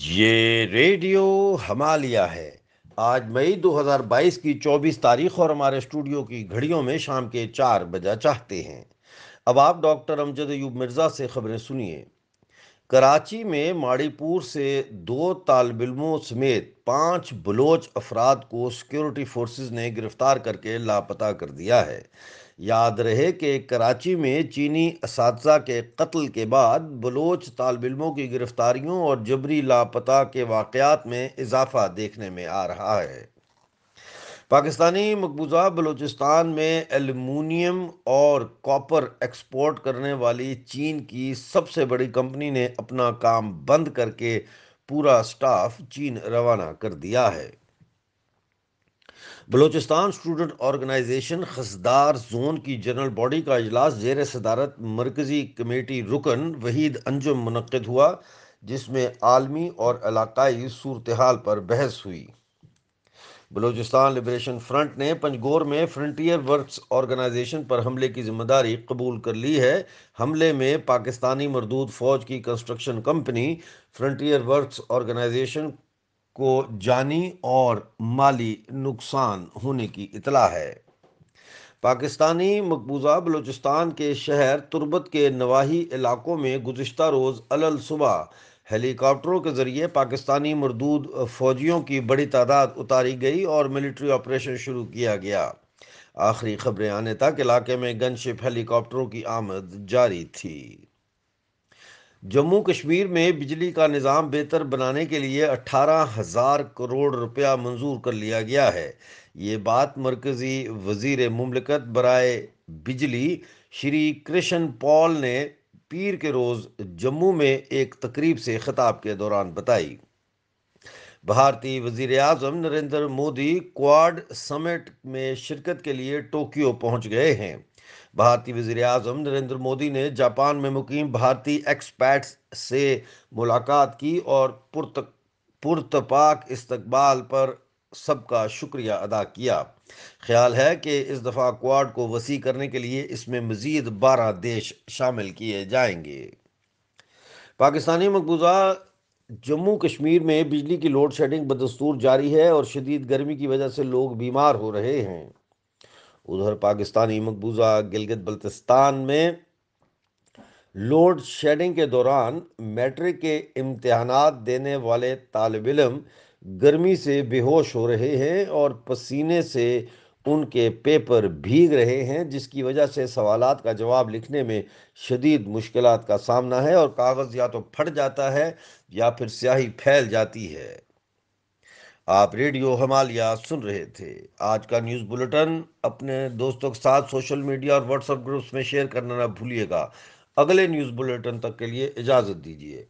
ये रेडियो हमालिया है आज मई 2022 की 24 तारीख और हमारे स्टूडियो की घड़ियों में शाम के चार बजा चाहते हैं अब आप डॉक्टर अमजद अयूब मिर्ज़ा से खबरें सुनिए कराची में माड़ीपुर से दो तालबिलमों समेत पाँच बलोच अफराद को सिक्योरिटी फोर्सेस ने गिरफ्तार करके लापता कर दिया है याद रहे कि कराची में चीनी इस के कत्ल के बाद बलोच तालबिलमों की गिरफ्तारियों और जबरी लापता के वाकयात में इजाफा देखने में आ रहा है पाकिस्तानी मकबूजा बलूचिस्तान में एलमिनियम और कॉपर एक्सपोर्ट करने वाली चीन की सबसे बड़ी कंपनी ने अपना काम बंद करके पूरा स्टाफ चीन रवाना कर दिया है Balochistan student organization Khuzdar zone की जनरल बॉडी का अजलास जेर सदारत मरकज़ी कमेटी रुकन वहीद अंजुम मनद हुआ जिसमें आलमी और इलाकई सूरत पर बहस हुई बलूचिस्तान लिबरेशन फ्रंट ने पंजगोर में फ्रंटियर वर्क्स ऑर्गेनाइजेशन पर हमले की जिम्मेदारी कबूल कर ली है हमले में पाकिस्तानी मरदूद फौज की construction company frontier works organization को जानी और माली नुकसान होने की इतला है पाकिस्तानी मकबूजा बलूचिस्तान के शहर तुर्बत के नवाही इलाकों में गुजशत रोज़ अल सुबह हेलीकॉप्टरों के ज़रिए पाकिस्तानी मरदूद फौजियों की बड़ी तादाद उतारी गई और मिलिट्री ऑपरेशन शुरू किया गया आखिरी खबरें आने तक इलाके में गनशिप हेलीकॉप्टरों की आमद जारी थी जम्मू कश्मीर में बिजली का निज़ाम बेहतर बनाने के लिए अट्ठारह हज़ार करोड़ रुपया मंजूर कर लिया गया है ये बात मरकज़ी वजीर ममलकत बरए बिजली श्री कृष्ण पॉल ने पीर के रोज़ जम्मू में एक तकरीब से खिताब के दौरान बताई भारतीय वजीर अजम नरेंद्र मोदी क्वाड समिट में शिरकत के लिए टोक्यो पहुंच गए हैं भारतीय वजीर अजम नरेंद्र मोदी ने जापान में मुकीम भारतीय एक्सपैट्स से मुलाकात की और पुरत पुरतपाक इस्तबाल पर सबका शुक्रिया अदा किया ख्याल है कि इस दफ़ा क्वाड को वसी करने के लिए इसमें मज़ीद बारह देश शामिल किए जाएंगे पाकिस्तानी मकबूजा जम्मू कश्मीर में बिजली की लोड शेडिंग बदस्तूर जारी है और शदीद गर्मी की वजह से लोग बीमार हो रहे हैं उधर पाकिस्तानी मकबूजा गिलगित बल्तिस्तान में लोड शेडिंग के दौरान मैट्रिक के इम्तहान देने वाले तालब इलम गर्मी से बेहोश हो रहे हैं और पसीने से उनके पेपर भीग रहे हैं जिसकी वजह से सवाल का जवाब लिखने में शदीद मुश्किल का सामना है और कागज़ या तो फट जाता है या फिर स्याही फैल जाती है आप रेडियो हमालिया सुन रहे थे आज का न्यूज़ बुलेटिन अपने दोस्तों के साथ सोशल मीडिया और व्हाट्सएप ग्रुप्स में शेयर करना ना भूलिएगा अगले न्यूज़ बुलेटिन तक के लिए इजाज़त दीजिए